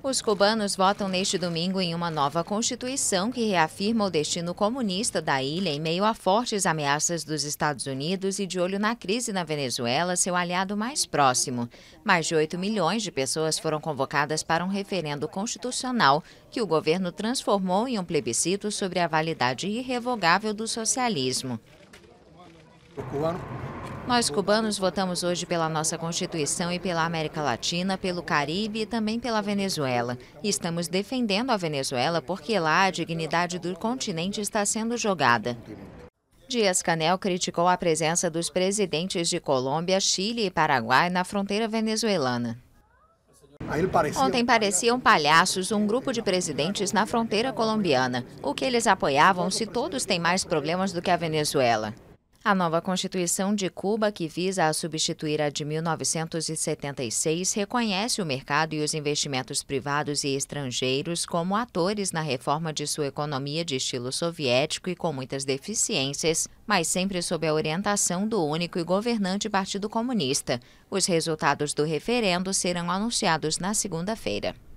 Os cubanos votam neste domingo em uma nova Constituição que reafirma o destino comunista da ilha em meio a fortes ameaças dos Estados Unidos e de olho na crise na Venezuela, seu aliado mais próximo. Mais de 8 milhões de pessoas foram convocadas para um referendo constitucional que o governo transformou em um plebiscito sobre a validade irrevogável do socialismo. O cubano nós, cubanos, votamos hoje pela nossa Constituição e pela América Latina, pelo Caribe e também pela Venezuela. E estamos defendendo a Venezuela porque lá a dignidade do continente está sendo jogada. Dias-Canel criticou a presença dos presidentes de Colômbia, Chile e Paraguai na fronteira venezuelana. Ontem pareciam palhaços um grupo de presidentes na fronteira colombiana. O que eles apoiavam se todos têm mais problemas do que a Venezuela? A nova Constituição de Cuba, que visa a substituir a de 1976, reconhece o mercado e os investimentos privados e estrangeiros como atores na reforma de sua economia de estilo soviético e com muitas deficiências, mas sempre sob a orientação do único e governante Partido Comunista. Os resultados do referendo serão anunciados na segunda-feira.